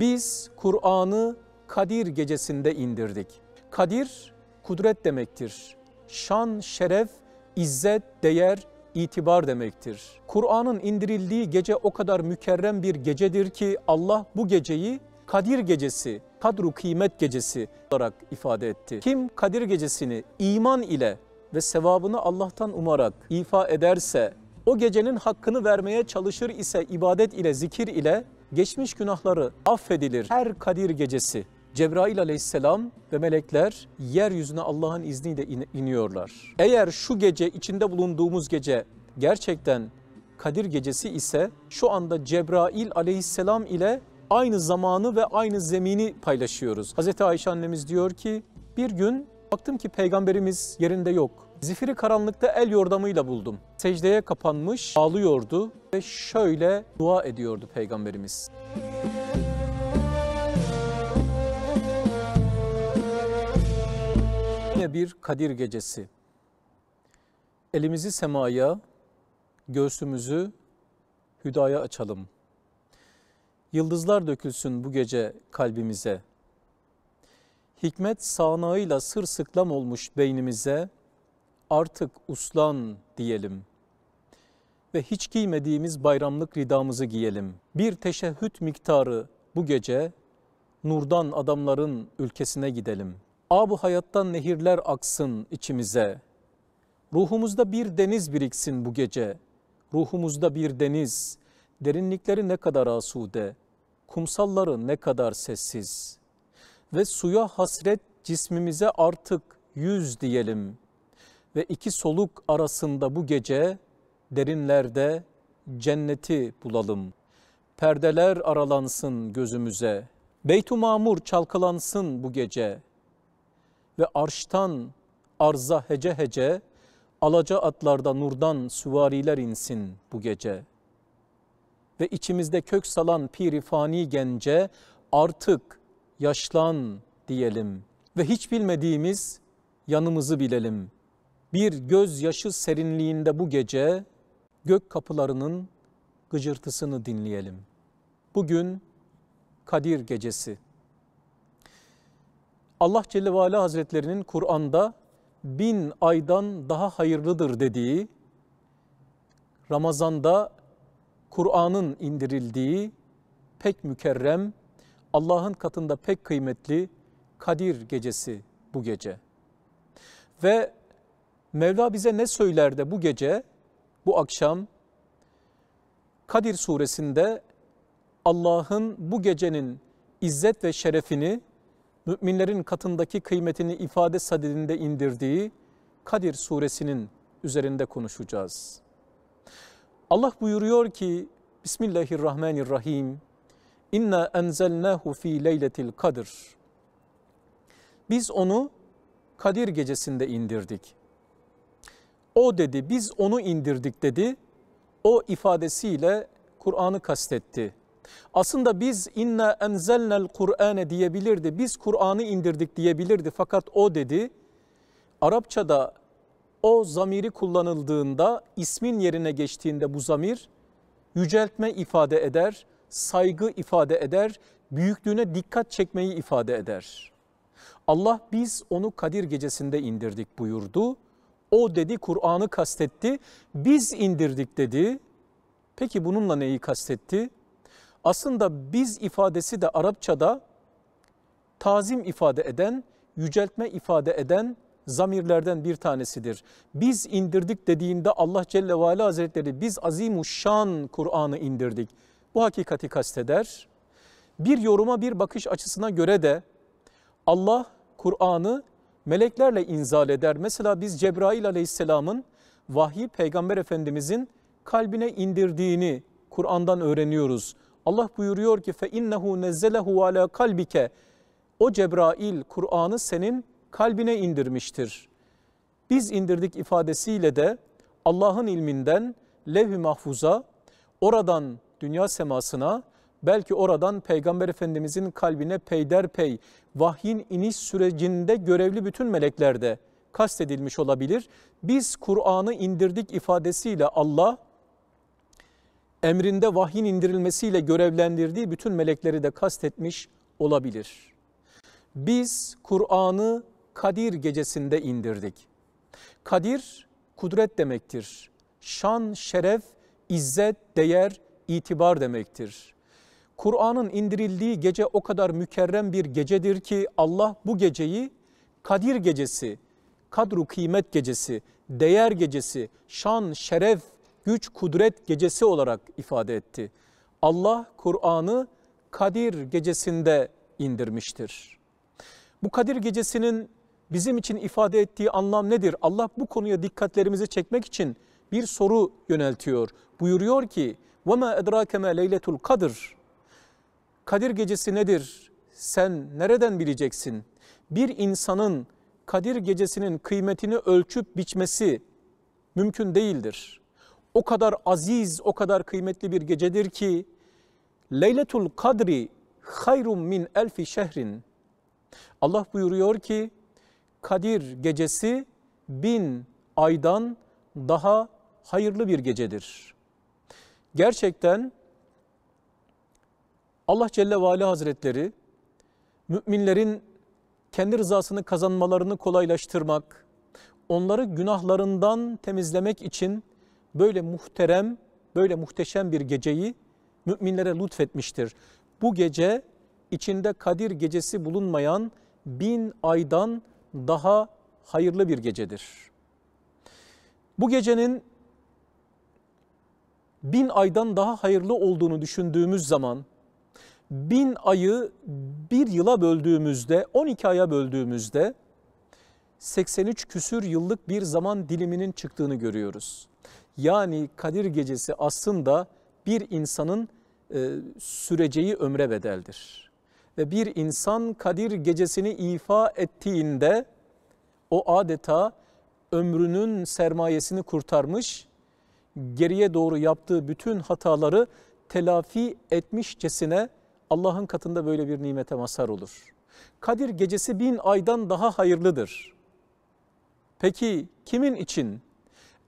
Biz Kur'an'ı Kadir gecesinde indirdik. Kadir kudret demektir. Şan, şeref, izzet, değer, itibar demektir. Kur'an'ın indirildiği gece o kadar mükerrem bir gecedir ki Allah bu geceyi Kadir Gecesi, Kadru Kıymet Gecesi olarak ifade etti. Kim Kadir Gecesini iman ile ve sevabını Allah'tan umarak ifa ederse, o gecenin hakkını vermeye çalışır ise ibadet ile, zikir ile geçmiş günahları affedilir her Kadir gecesi. Cebrail aleyhisselam ve melekler yeryüzüne Allah'ın izniyle in- iniyorlar. Eğer şu gece içinde bulunduğumuz gece gerçekten Kadir gecesi ise şu anda Cebrail aleyhisselam ile aynı zamanı ve aynı zemini paylaşıyoruz. Hz. Ayşe annemiz diyor ki bir gün baktım ki peygamberimiz yerinde yok. Zifiri karanlıkta el yordamıyla buldum. Secdeye kapanmış, ağlıyordu ve şöyle dua ediyordu Peygamberimiz. Yine bir Kadir gecesi. Elimizi semaya, göğsümüzü hüdaya açalım. Yıldızlar dökülsün bu gece kalbimize. Hikmet sağınağıyla sır sıklam olmuş beynimize, artık uslan diyelim. Ve hiç giymediğimiz bayramlık ridamızı giyelim. Bir teşehhüt miktarı bu gece nurdan adamların ülkesine gidelim. Abu hayattan nehirler aksın içimize. Ruhumuzda bir deniz biriksin bu gece. Ruhumuzda bir deniz. Derinlikleri ne kadar asude. Kumsalları ne kadar sessiz. Ve suya hasret cismimize artık yüz diyelim.'' ve iki soluk arasında bu gece derinlerde cenneti bulalım. Perdeler aralansın gözümüze. beyt Mamur çalkalansın bu gece. Ve arştan arza hece hece, alaca atlarda nurdan süvariler insin bu gece. Ve içimizde kök salan pirifani gence artık yaşlan diyelim. Ve hiç bilmediğimiz yanımızı bilelim.'' Bir gözyaşı serinliğinde bu gece gök kapılarının gıcırtısını dinleyelim. Bugün Kadir Gecesi. Allah Celle ve Ala Hazretlerinin Kur'an'da bin aydan daha hayırlıdır dediği, Ramazan'da Kur'an'ın indirildiği pek mükerrem, Allah'ın katında pek kıymetli Kadir Gecesi bu gece. Ve Mevla bize ne söyler de bu gece, bu akşam Kadir suresinde Allah'ın bu gecenin izzet ve şerefini, müminlerin katındaki kıymetini ifade sadedinde indirdiği Kadir suresinin üzerinde konuşacağız. Allah buyuruyor ki Bismillahirrahmanirrahim İnna enzelnahu fi leyletil kadir. Biz onu Kadir gecesinde indirdik. O dedi biz onu indirdik dedi. O ifadesiyle Kur'an'ı kastetti. Aslında biz inna enzelnel Kur'ane diyebilirdi. Biz Kur'an'ı indirdik diyebilirdi. Fakat o dedi Arapçada o zamiri kullanıldığında ismin yerine geçtiğinde bu zamir yüceltme ifade eder, saygı ifade eder, büyüklüğüne dikkat çekmeyi ifade eder. Allah biz onu Kadir gecesinde indirdik buyurdu. O dedi Kur'an'ı kastetti. Biz indirdik dedi. Peki bununla neyi kastetti? Aslında biz ifadesi de Arapçada tazim ifade eden, yüceltme ifade eden zamirlerden bir tanesidir. Biz indirdik dediğinde Allah Celle ve Ala Hazretleri biz azimuşşan Kur'an'ı indirdik. Bu hakikati kasteder. Bir yoruma bir bakış açısına göre de Allah Kur'an'ı meleklerle inzal eder. Mesela biz Cebrail aleyhisselamın vahyi peygamber efendimizin kalbine indirdiğini Kur'an'dan öğreniyoruz. Allah buyuruyor ki fe innehu nezzelehu ala kalbike. O Cebrail Kur'an'ı senin kalbine indirmiştir. Biz indirdik ifadesiyle de Allah'ın ilminden levh-i mahfuza, oradan dünya semasına, Belki oradan Peygamber Efendimizin kalbine peyderpey vahyin iniş sürecinde görevli bütün melekler de kastedilmiş olabilir. Biz Kur'an'ı indirdik ifadesiyle Allah emrinde vahyin indirilmesiyle görevlendirdiği bütün melekleri de kastetmiş olabilir. Biz Kur'an'ı Kadir gecesinde indirdik. Kadir kudret demektir. Şan, şeref, izzet, değer, itibar demektir. Kur'an'ın indirildiği gece o kadar mükerrem bir gecedir ki Allah bu geceyi Kadir gecesi, kadru kıymet gecesi, değer gecesi, şan, şeref, güç, kudret gecesi olarak ifade etti. Allah Kur'an'ı Kadir gecesinde indirmiştir. Bu Kadir gecesinin bizim için ifade ettiği anlam nedir? Allah bu konuya dikkatlerimizi çekmek için bir soru yöneltiyor. Buyuruyor ki: "Ve ma edrake ma leyletul kadr?" Kadir gecesi nedir? Sen nereden bileceksin? Bir insanın Kadir gecesinin kıymetini ölçüp biçmesi mümkün değildir. O kadar aziz, o kadar kıymetli bir gecedir ki Leyletul Kadri hayrun min elfi şehrin. Allah buyuruyor ki Kadir gecesi bin aydan daha hayırlı bir gecedir. Gerçekten Allah Celle ve Hazretleri müminlerin kendi rızasını kazanmalarını kolaylaştırmak, onları günahlarından temizlemek için böyle muhterem, böyle muhteşem bir geceyi müminlere lütfetmiştir. Bu gece içinde Kadir gecesi bulunmayan bin aydan daha hayırlı bir gecedir. Bu gecenin bin aydan daha hayırlı olduğunu düşündüğümüz zaman bin ayı bir yıla böldüğümüzde, 12 aya böldüğümüzde 83 küsür yıllık bir zaman diliminin çıktığını görüyoruz. Yani Kadir Gecesi aslında bir insanın e, süreceği ömre bedeldir. Ve bir insan Kadir Gecesini ifa ettiğinde o adeta ömrünün sermayesini kurtarmış, geriye doğru yaptığı bütün hataları telafi cesine. Allah'ın katında böyle bir nimete mazhar olur. Kadir gecesi bin aydan daha hayırlıdır. Peki kimin için?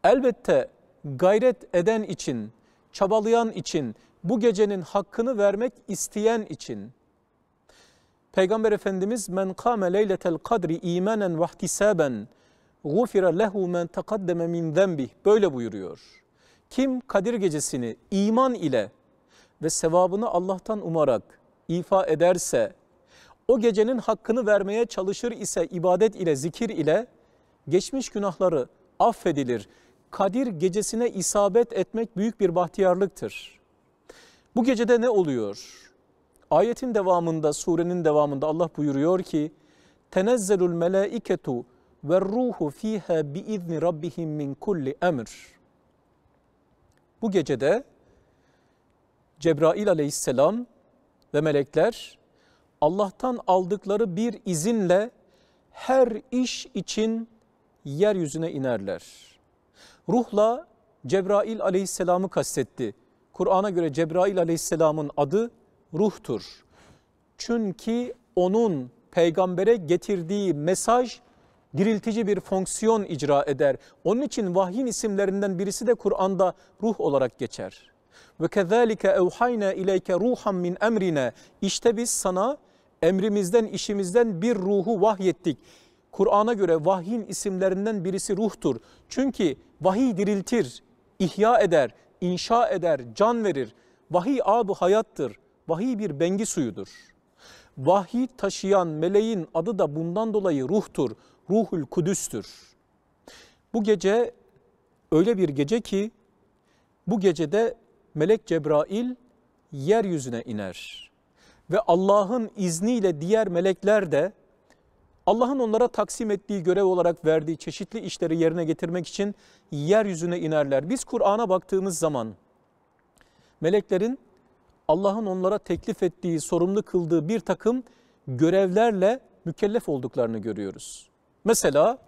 Elbette gayret eden için, çabalayan için, bu gecenin hakkını vermek isteyen için. Peygamber Efendimiz men kâme leyletel kadri imenen ve ihtisaben gufira lehu men takaddeme min zenbih böyle buyuruyor. Kim Kadir gecesini iman ile ve sevabını Allah'tan umarak ifa ederse, o gecenin hakkını vermeye çalışır ise ibadet ile, zikir ile geçmiş günahları affedilir. Kadir gecesine isabet etmek büyük bir bahtiyarlıktır. Bu gecede ne oluyor? Ayetin devamında, surenin devamında Allah buyuruyor ki, Tenezzelul melaiketu ve ruhu fiha bi izni rabbihim min kulli emr. Bu gecede Cebrail aleyhisselam ve melekler Allah'tan aldıkları bir izinle her iş için yeryüzüne inerler. Ruhla Cebrail aleyhisselamı kastetti. Kur'an'a göre Cebrail aleyhisselamın adı ruhtur. Çünkü onun peygambere getirdiği mesaj diriltici bir fonksiyon icra eder. Onun için vahyin isimlerinden birisi de Kur'an'da ruh olarak geçer. Ve kezalike evhayna ileyke ruhan min emrine. İşte biz sana emrimizden, işimizden bir ruhu vahyettik. Kur'an'a göre vahyin isimlerinden birisi ruhtur. Çünkü vahiy diriltir, ihya eder, inşa eder, can verir. Vahiy abu hayattır. Vahiy bir bengi suyudur. Vahiy taşıyan meleğin adı da bundan dolayı ruhtur. Ruhul Kudüs'tür. Bu gece öyle bir gece ki bu gecede melek Cebrail yeryüzüne iner. Ve Allah'ın izniyle diğer melekler de Allah'ın onlara taksim ettiği görev olarak verdiği çeşitli işleri yerine getirmek için yeryüzüne inerler. Biz Kur'an'a baktığımız zaman meleklerin Allah'ın onlara teklif ettiği, sorumlu kıldığı bir takım görevlerle mükellef olduklarını görüyoruz. Mesela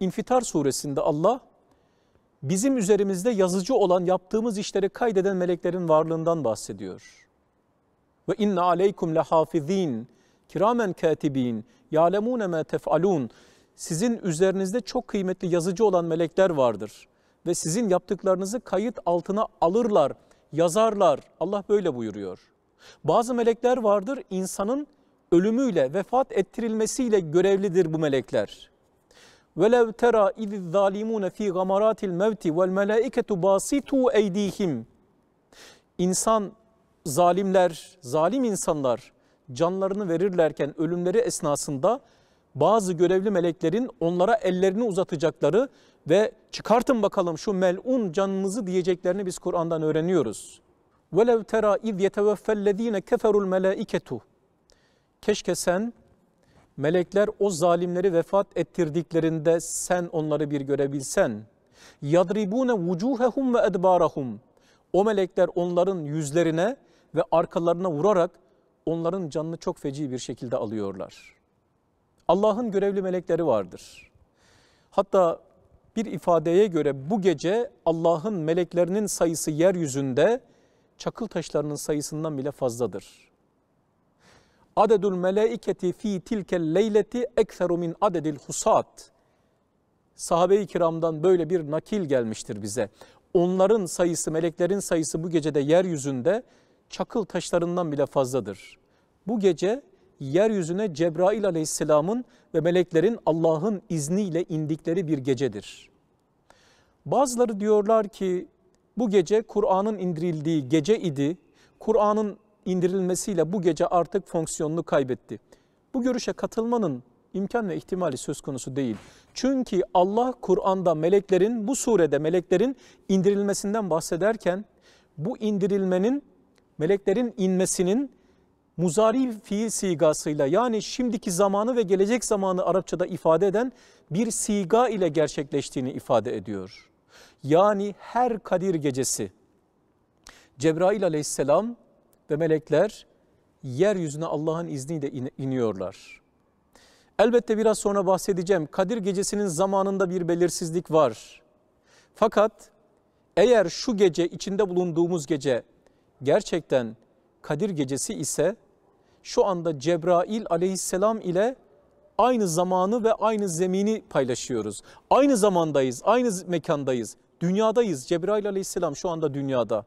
İnfitar suresinde Allah bizim üzerimizde yazıcı olan yaptığımız işleri kaydeden meleklerin varlığından bahsediyor. Ve inna aleykum lehafizin kiramen katibin yalemun ma tef'alun. Sizin üzerinizde çok kıymetli yazıcı olan melekler vardır ve sizin yaptıklarınızı kayıt altına alırlar, yazarlar. Allah böyle buyuruyor. Bazı melekler vardır insanın ölümüyle, vefat ettirilmesiyle görevlidir bu melekler. وَلَوْ تَرَى اِذِ الظَّالِمُونَ ف۪ي غَمَرَاتِ الْمَوْتِ وَالْمَلَائِكَةُ بَاسِطُوا اَيْد۪يهِمْ İnsan, zalimler, zalim insanlar canlarını verirlerken ölümleri esnasında bazı görevli meleklerin onlara ellerini uzatacakları ve çıkartın bakalım şu melun canınızı diyeceklerini biz Kur'an'dan öğreniyoruz. وَلَوْ تَرَى اِذْ يَتَوَفَّ الَّذ۪ينَ كَفَرُوا الْمَلَائِكَةُ Keşke sen Melekler o zalimleri vefat ettirdiklerinde sen onları bir görebilsen. Yadribune vucuhehum ve edbarahum. O melekler onların yüzlerine ve arkalarına vurarak onların canını çok feci bir şekilde alıyorlar. Allah'ın görevli melekleri vardır. Hatta bir ifadeye göre bu gece Allah'ın meleklerinin sayısı yeryüzünde çakıl taşlarının sayısından bile fazladır adedul Meleiketi fi tilkel leyleti ekseru min adedil husat. Sahabe-i kiramdan böyle bir nakil gelmiştir bize. Onların sayısı, meleklerin sayısı bu gecede yeryüzünde çakıl taşlarından bile fazladır. Bu gece yeryüzüne Cebrail aleyhisselamın ve meleklerin Allah'ın izniyle indikleri bir gecedir. Bazıları diyorlar ki bu gece Kur'an'ın indirildiği gece idi. Kur'an'ın indirilmesiyle bu gece artık fonksiyonunu kaybetti. Bu görüşe katılmanın imkan ve ihtimali söz konusu değil. Çünkü Allah Kur'an'da meleklerin, bu surede meleklerin indirilmesinden bahsederken bu indirilmenin, meleklerin inmesinin muzari fiil sigasıyla yani şimdiki zamanı ve gelecek zamanı Arapçada ifade eden bir siga ile gerçekleştiğini ifade ediyor. Yani her Kadir gecesi Cebrail aleyhisselam ve melekler yeryüzüne Allah'ın izniyle iniyorlar. Elbette biraz sonra bahsedeceğim. Kadir gecesinin zamanında bir belirsizlik var. Fakat eğer şu gece içinde bulunduğumuz gece gerçekten Kadir gecesi ise şu anda Cebrail aleyhisselam ile aynı zamanı ve aynı zemini paylaşıyoruz. Aynı zamandayız, aynı mekandayız. Dünyadayız. Cebrail aleyhisselam şu anda dünyada.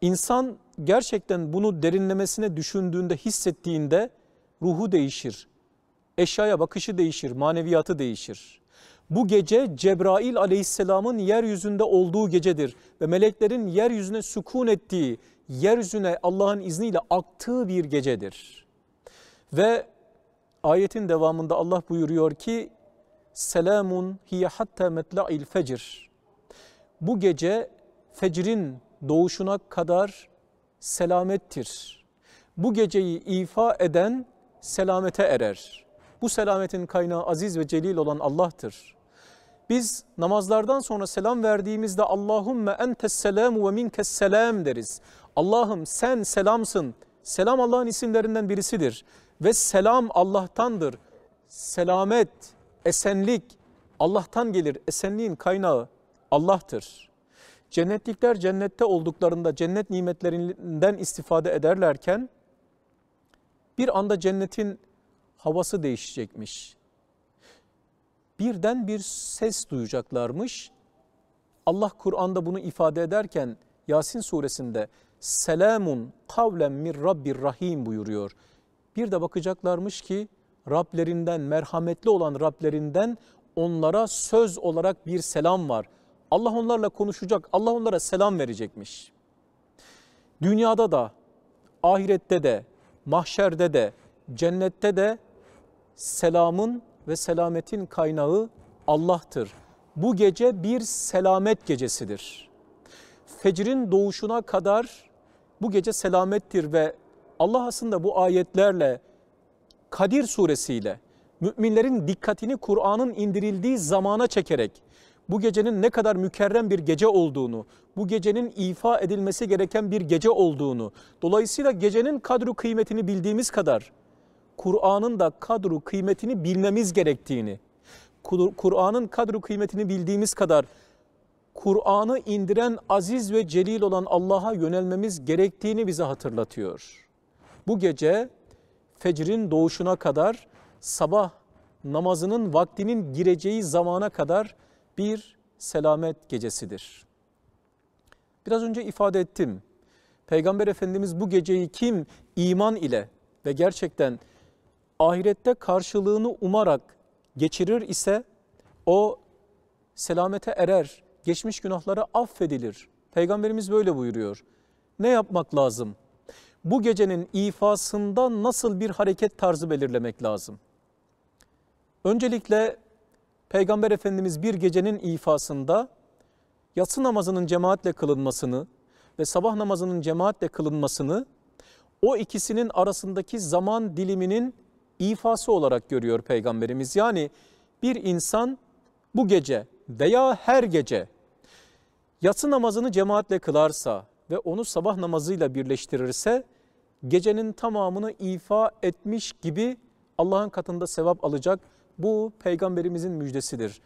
İnsan gerçekten bunu derinlemesine düşündüğünde, hissettiğinde ruhu değişir. Eşyaya bakışı değişir, maneviyatı değişir. Bu gece Cebrail aleyhisselamın yeryüzünde olduğu gecedir ve meleklerin yeryüzüne sükun ettiği, yeryüzüne Allah'ın izniyle aktığı bir gecedir. Ve ayetin devamında Allah buyuruyor ki selamun hiye hatta metla'il fecir. Bu gece fecrin doğuşuna kadar selamettir. Bu geceyi ifa eden selamete erer. Bu selametin kaynağı aziz ve celil olan Allah'tır. Biz namazlardan sonra selam verdiğimizde Allahümme entes selamu ve minkes selam deriz. Allah'ım sen selamsın. Selam Allah'ın isimlerinden birisidir. Ve selam Allah'tandır. Selamet, esenlik Allah'tan gelir. Esenliğin kaynağı Allah'tır. Cennetlikler cennette olduklarında cennet nimetlerinden istifade ederlerken bir anda cennetin havası değişecekmiş. Birden bir ses duyacaklarmış. Allah Kur'an'da bunu ifade ederken Yasin suresinde selamun kavlen min rabbir rahim buyuruyor. Bir de bakacaklarmış ki Rablerinden, merhametli olan Rablerinden onlara söz olarak bir selam var. Allah onlarla konuşacak, Allah onlara selam verecekmiş. Dünyada da, ahirette de, mahşerde de, cennette de selamın ve selametin kaynağı Allah'tır. Bu gece bir selamet gecesidir. Fecrin doğuşuna kadar bu gece selamettir ve Allah aslında bu ayetlerle Kadir suresiyle müminlerin dikkatini Kur'an'ın indirildiği zamana çekerek bu gecenin ne kadar mükerrem bir gece olduğunu, bu gecenin ifa edilmesi gereken bir gece olduğunu, dolayısıyla gecenin kadru kıymetini bildiğimiz kadar Kur'an'ın da kadru kıymetini bilmemiz gerektiğini, Kur'an'ın kadru kıymetini bildiğimiz kadar Kur'an'ı indiren aziz ve celil olan Allah'a yönelmemiz gerektiğini bize hatırlatıyor. Bu gece fecrin doğuşuna kadar, sabah namazının vaktinin gireceği zamana kadar bir selamet gecesidir. Biraz önce ifade ettim. Peygamber Efendimiz bu geceyi kim iman ile ve gerçekten ahirette karşılığını umarak geçirir ise o selamete erer, geçmiş günahları affedilir. Peygamberimiz böyle buyuruyor. Ne yapmak lazım? Bu gecenin ifasında nasıl bir hareket tarzı belirlemek lazım? Öncelikle Peygamber Efendimiz bir gecenin ifasında yatsı namazının cemaatle kılınmasını ve sabah namazının cemaatle kılınmasını o ikisinin arasındaki zaman diliminin ifası olarak görüyor Peygamberimiz. Yani bir insan bu gece veya her gece yatsı namazını cemaatle kılarsa ve onu sabah namazıyla birleştirirse gecenin tamamını ifa etmiş gibi Allah'ın katında sevap alacak bu peygamberimizin müjdesidir.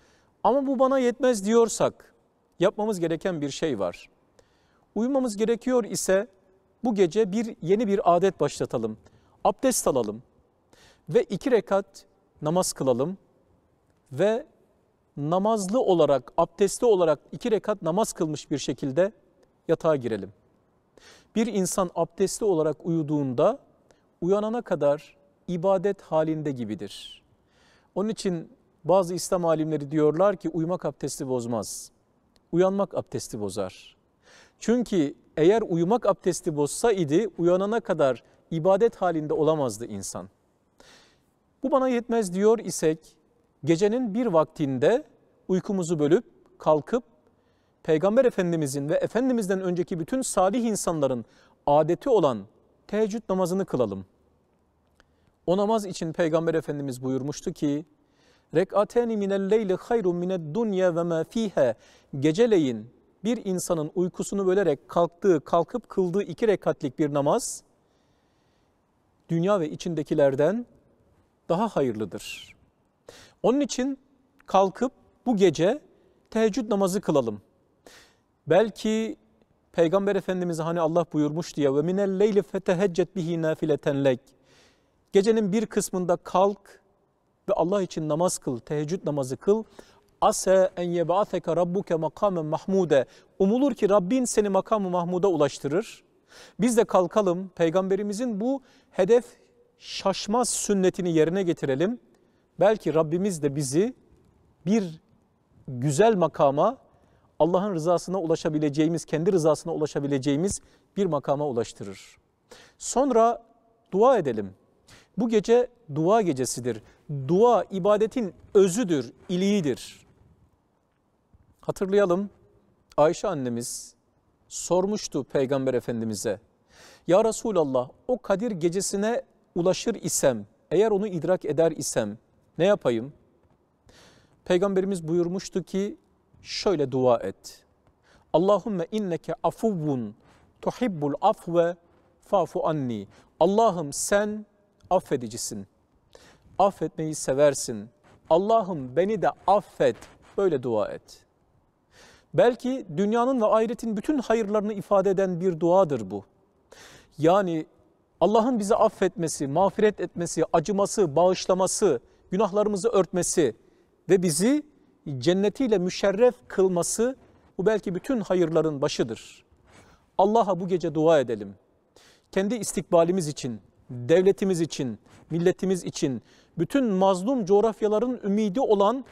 Ama bu bana yetmez diyorsak yapmamız gereken bir şey var. Uyumamız gerekiyor ise bu gece bir yeni bir adet başlatalım. Abdest alalım ve iki rekat namaz kılalım ve namazlı olarak, abdestli olarak iki rekat namaz kılmış bir şekilde yatağa girelim. Bir insan abdestli olarak uyuduğunda uyanana kadar ibadet halinde gibidir. Onun için bazı İslam alimleri diyorlar ki uyumak abdesti bozmaz. Uyanmak abdesti bozar. Çünkü eğer uyumak abdesti bozsa idi uyanana kadar ibadet halinde olamazdı insan. Bu bana yetmez diyor isek gecenin bir vaktinde uykumuzu bölüp kalkıp Peygamber Efendimizin ve Efendimiz'den önceki bütün salih insanların adeti olan teheccüd namazını kılalım. O namaz için Peygamber Efendimiz buyurmuştu ki, Rek'ateni minel leyli hayrun mined dunya ve ma fiha. Geceleyin bir insanın uykusunu bölerek kalktığı, kalkıp kıldığı iki rekatlik bir namaz, dünya ve içindekilerden daha hayırlıdır. Onun için kalkıp bu gece teheccüd namazı kılalım. Belki Peygamber Efendimiz hani Allah buyurmuş diye ve minel leyli feteheccet bihi nafileten lek. Gecenin bir kısmında kalk ve Allah için namaz kıl, teheccüd namazı kıl. Ase en yeb'ateke rabbuke makame mahmude. Umulur ki Rabbin seni makamı mahmuda ulaştırır. Biz de kalkalım peygamberimizin bu hedef şaşmaz sünnetini yerine getirelim. Belki Rabbimiz de bizi bir güzel makama, Allah'ın rızasına ulaşabileceğimiz, kendi rızasına ulaşabileceğimiz bir makama ulaştırır. Sonra dua edelim. Bu gece dua gecesidir. Dua ibadetin özüdür, iliğidir. Hatırlayalım Ayşe annemiz sormuştu Peygamber Efendimiz'e. Ya Resulallah o Kadir gecesine ulaşır isem, eğer onu idrak eder isem ne yapayım? Peygamberimiz buyurmuştu ki şöyle dua et. Allahümme inneke afuvvun tuhibbul afve fafu anni. Allah'ım sen affedicisin. Affetmeyi seversin. Allah'ım beni de affet. Böyle dua et. Belki dünyanın ve ahiretin bütün hayırlarını ifade eden bir duadır bu. Yani Allah'ın bizi affetmesi, mağfiret etmesi, acıması, bağışlaması, günahlarımızı örtmesi ve bizi cennetiyle müşerref kılması bu belki bütün hayırların başıdır. Allah'a bu gece dua edelim. Kendi istikbalimiz için, devletimiz için, milletimiz için, bütün mazlum coğrafyaların ümidi olan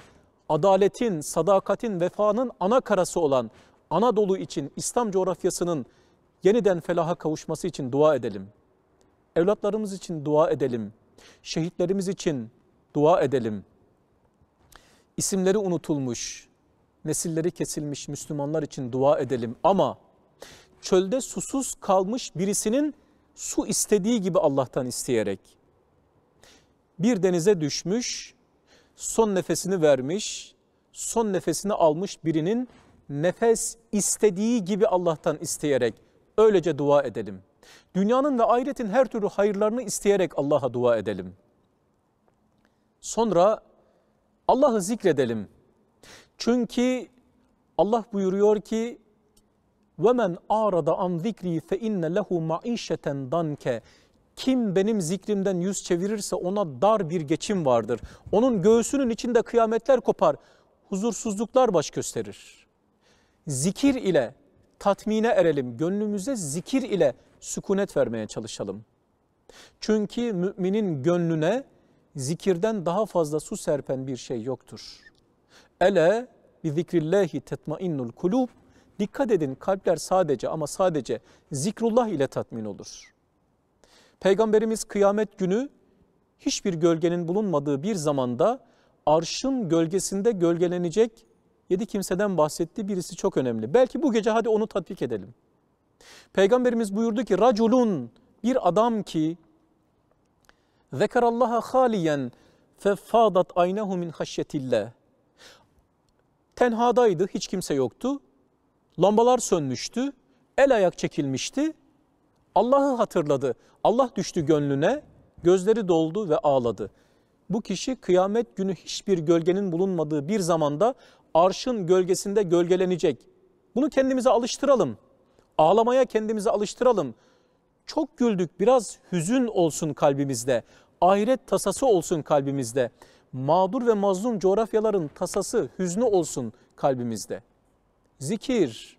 adaletin, sadakatin, vefanın ana karası olan Anadolu için, İslam coğrafyasının yeniden felaha kavuşması için dua edelim. Evlatlarımız için dua edelim. Şehitlerimiz için dua edelim. İsimleri unutulmuş, nesilleri kesilmiş Müslümanlar için dua edelim ama çölde susuz kalmış birisinin su istediği gibi Allah'tan isteyerek bir denize düşmüş, son nefesini vermiş, son nefesini almış birinin nefes istediği gibi Allah'tan isteyerek öylece dua edelim. Dünyanın ve ahiretin her türlü hayırlarını isteyerek Allah'a dua edelim. Sonra Allah'ı zikredelim. Çünkü Allah buyuruyor ki وَمَنْ اَعْرَضَ عَنْ ذِكْرِي فَاِنَّ لَهُ مَعِيشَةً danke. Kim benim zikrimden yüz çevirirse ona dar bir geçim vardır. Onun göğsünün içinde kıyametler kopar, huzursuzluklar baş gösterir. Zikir ile tatmine erelim, gönlümüze zikir ile sükunet vermeye çalışalım. Çünkü müminin gönlüne zikirden daha fazla su serpen bir şey yoktur. Ele bi zikrillahi tetmainnul kulub Dikkat edin kalpler sadece ama sadece zikrullah ile tatmin olur. Peygamberimiz kıyamet günü hiçbir gölgenin bulunmadığı bir zamanda arşın gölgesinde gölgelenecek yedi kimseden bahsetti. Birisi çok önemli. Belki bu gece hadi onu tatbik edelim. Peygamberimiz buyurdu ki raculun bir adam ki zekerallaha haliyen fefadat aynehu min haşyetillah. Tenhadaydı, hiç kimse yoktu lambalar sönmüştü, el ayak çekilmişti. Allah'ı hatırladı. Allah düştü gönlüne, gözleri doldu ve ağladı. Bu kişi kıyamet günü hiçbir gölgenin bulunmadığı bir zamanda arşın gölgesinde gölgelenecek. Bunu kendimize alıştıralım. Ağlamaya kendimize alıştıralım. Çok güldük, biraz hüzün olsun kalbimizde. Ahiret tasası olsun kalbimizde. Mağdur ve mazlum coğrafyaların tasası, hüznü olsun kalbimizde zikir,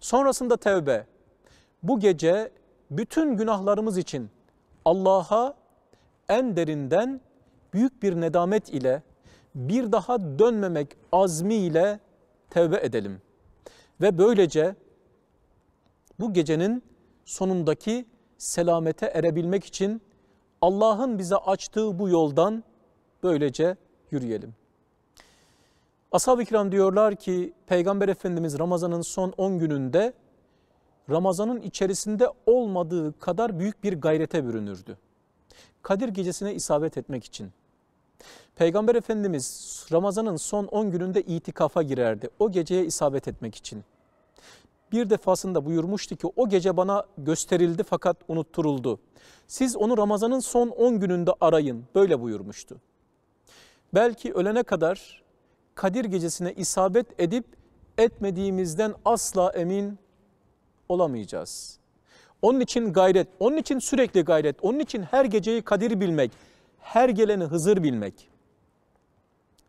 sonrasında tevbe. Bu gece bütün günahlarımız için Allah'a en derinden büyük bir nedamet ile bir daha dönmemek azmiyle tevbe edelim. Ve böylece bu gecenin sonundaki selamete erebilmek için Allah'ın bize açtığı bu yoldan böylece yürüyelim. Ashab-ı kiram diyorlar ki Peygamber Efendimiz Ramazan'ın son 10 gününde Ramazan'ın içerisinde olmadığı kadar büyük bir gayrete bürünürdü. Kadir gecesine isabet etmek için. Peygamber Efendimiz Ramazan'ın son 10 gününde itikafa girerdi. O geceye isabet etmek için. Bir defasında buyurmuştu ki o gece bana gösterildi fakat unutturuldu. Siz onu Ramazan'ın son 10 gününde arayın. Böyle buyurmuştu. Belki ölene kadar Kadir gecesine isabet edip etmediğimizden asla emin olamayacağız. Onun için gayret, onun için sürekli gayret, onun için her geceyi Kadir bilmek, her geleni Hızır bilmek.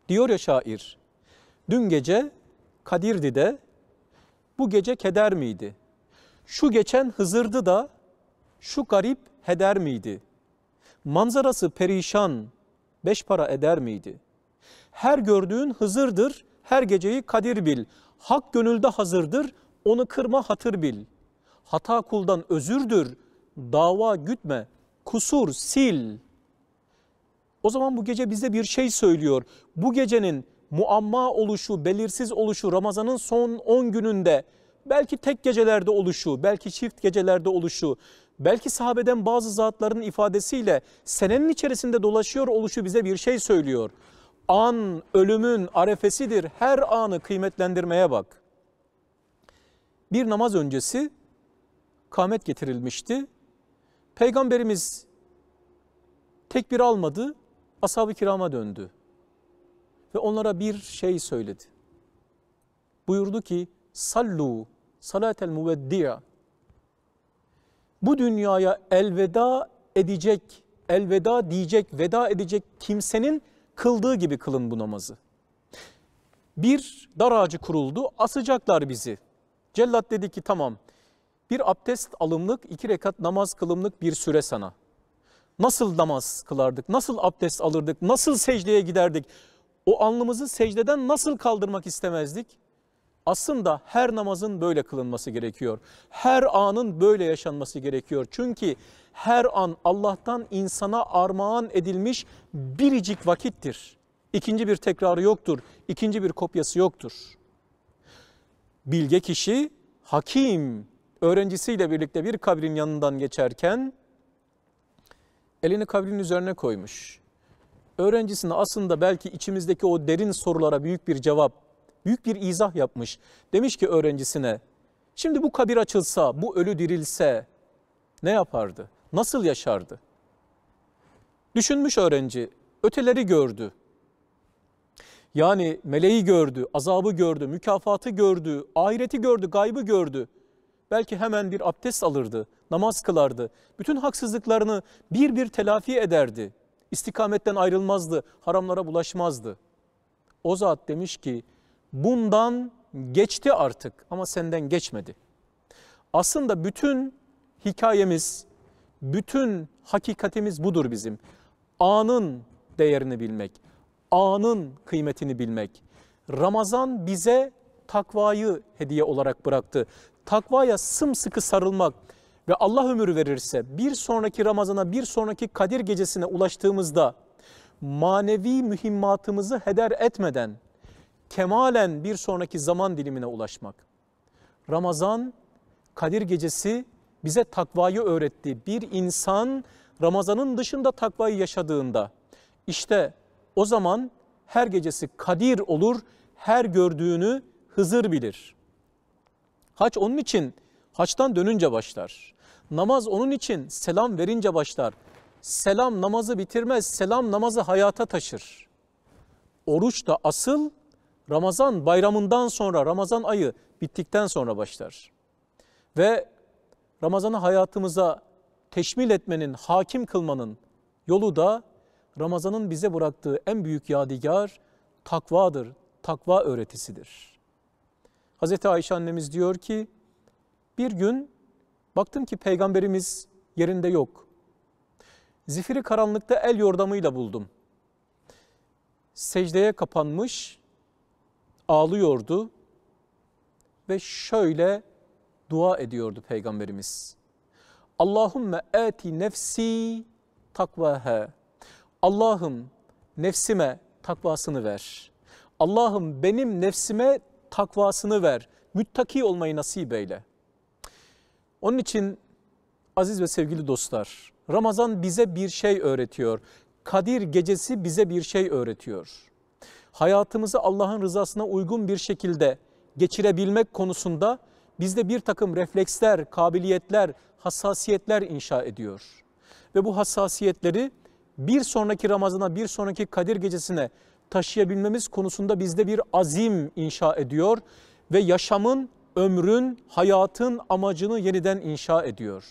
Diyor ya şair, dün gece Kadir'di de, bu gece keder miydi? Şu geçen Hızır'dı da, şu garip heder miydi? Manzarası perişan, beş para eder miydi?'' Her gördüğün Hızır'dır, her geceyi Kadir bil. Hak gönülde hazırdır, onu kırma hatır bil. Hata kuldan özürdür, dava gütme, kusur sil. O zaman bu gece bize bir şey söylüyor. Bu gecenin muamma oluşu, belirsiz oluşu, Ramazan'ın son 10 gününde, belki tek gecelerde oluşu, belki çift gecelerde oluşu, belki sahabeden bazı zatların ifadesiyle senenin içerisinde dolaşıyor oluşu bize bir şey söylüyor an ölümün arefesidir. Her anı kıymetlendirmeye bak. Bir namaz öncesi kamet getirilmişti. Peygamberimiz tekbir almadı, ashab-ı kirama döndü. Ve onlara bir şey söyledi. Buyurdu ki, sallu salatel müveddi'a. Bu dünyaya elveda edecek, elveda diyecek, veda edecek kimsenin kıldığı gibi kılın bu namazı. Bir dar ağacı kuruldu, asacaklar bizi. Cellat dedi ki tamam, bir abdest alımlık, iki rekat namaz kılımlık bir süre sana. Nasıl namaz kılardık, nasıl abdest alırdık, nasıl secdeye giderdik, o alnımızı secdeden nasıl kaldırmak istemezdik? Aslında her namazın böyle kılınması gerekiyor. Her anın böyle yaşanması gerekiyor. Çünkü her an Allah'tan insana armağan edilmiş biricik vakittir. İkinci bir tekrarı yoktur, ikinci bir kopyası yoktur. Bilge kişi, hakim, öğrencisiyle birlikte bir kabrin yanından geçerken elini kabrin üzerine koymuş. Öğrencisine aslında belki içimizdeki o derin sorulara büyük bir cevap, büyük bir izah yapmış. Demiş ki öğrencisine, şimdi bu kabir açılsa, bu ölü dirilse ne yapardı? nasıl yaşardı? Düşünmüş öğrenci, öteleri gördü. Yani meleği gördü, azabı gördü, mükafatı gördü, ahireti gördü, gaybı gördü. Belki hemen bir abdest alırdı, namaz kılardı. Bütün haksızlıklarını bir bir telafi ederdi. İstikametten ayrılmazdı, haramlara bulaşmazdı. O zat demiş ki, bundan geçti artık ama senden geçmedi. Aslında bütün hikayemiz, bütün hakikatimiz budur bizim. Anın değerini bilmek, anın kıymetini bilmek. Ramazan bize takvayı hediye olarak bıraktı. Takvaya sımsıkı sarılmak ve Allah ömür verirse bir sonraki Ramazan'a, bir sonraki Kadir gecesine ulaştığımızda manevi mühimmatımızı heder etmeden kemalen bir sonraki zaman dilimine ulaşmak. Ramazan, Kadir gecesi bize takvayı öğretti. Bir insan Ramazan'ın dışında takvayı yaşadığında işte o zaman her gecesi kadir olur, her gördüğünü Hızır bilir. Haç onun için haçtan dönünce başlar. Namaz onun için selam verince başlar. Selam namazı bitirmez, selam namazı hayata taşır. Oruç da asıl Ramazan bayramından sonra, Ramazan ayı bittikten sonra başlar. Ve Ramazan'ı hayatımıza teşmil etmenin, hakim kılmanın yolu da Ramazan'ın bize bıraktığı en büyük yadigar takvadır, takva öğretisidir. Hz. Ayşe annemiz diyor ki, bir gün baktım ki peygamberimiz yerinde yok. Zifiri karanlıkta el yordamıyla buldum. Secdeye kapanmış, ağlıyordu ve şöyle dua ediyordu Peygamberimiz. Allahümme ati nefsi takvaha. Allah'ım nefsime takvasını ver. Allah'ım benim nefsime takvasını ver. Müttaki olmayı nasip eyle. Onun için aziz ve sevgili dostlar, Ramazan bize bir şey öğretiyor. Kadir gecesi bize bir şey öğretiyor. Hayatımızı Allah'ın rızasına uygun bir şekilde geçirebilmek konusunda bizde bir takım refleksler, kabiliyetler, hassasiyetler inşa ediyor. Ve bu hassasiyetleri bir sonraki Ramazan'a, bir sonraki Kadir gecesine taşıyabilmemiz konusunda bizde bir azim inşa ediyor ve yaşamın, ömrün, hayatın amacını yeniden inşa ediyor.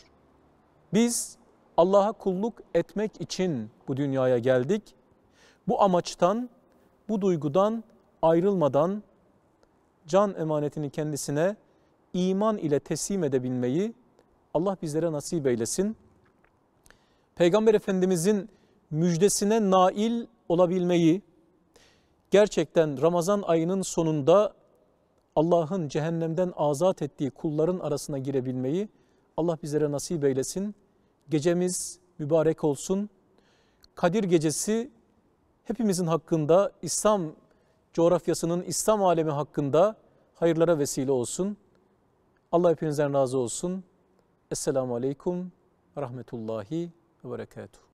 Biz Allah'a kulluk etmek için bu dünyaya geldik. Bu amaçtan, bu duygudan ayrılmadan can emanetini kendisine iman ile teslim edebilmeyi Allah bizlere nasip eylesin. Peygamber Efendimizin müjdesine nail olabilmeyi, gerçekten Ramazan ayının sonunda Allah'ın cehennemden azat ettiği kulların arasına girebilmeyi Allah bizlere nasip eylesin. Gecemiz mübarek olsun. Kadir gecesi hepimizin hakkında İslam coğrafyasının İslam alemi hakkında hayırlara vesile olsun. Allah hepinizden razı olsun. Esselamu Aleyküm Rahmetullahi ve Berekatuhu.